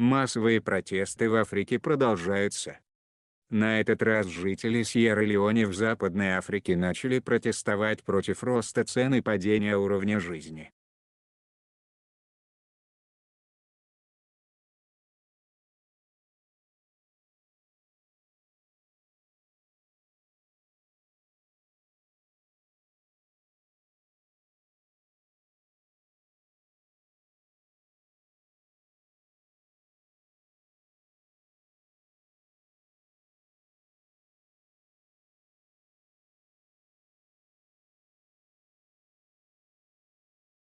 Массовые протесты в Африке продолжаются. На этот раз жители Сьерра-Леоне в Западной Африке начали протестовать против роста цен и падения уровня жизни.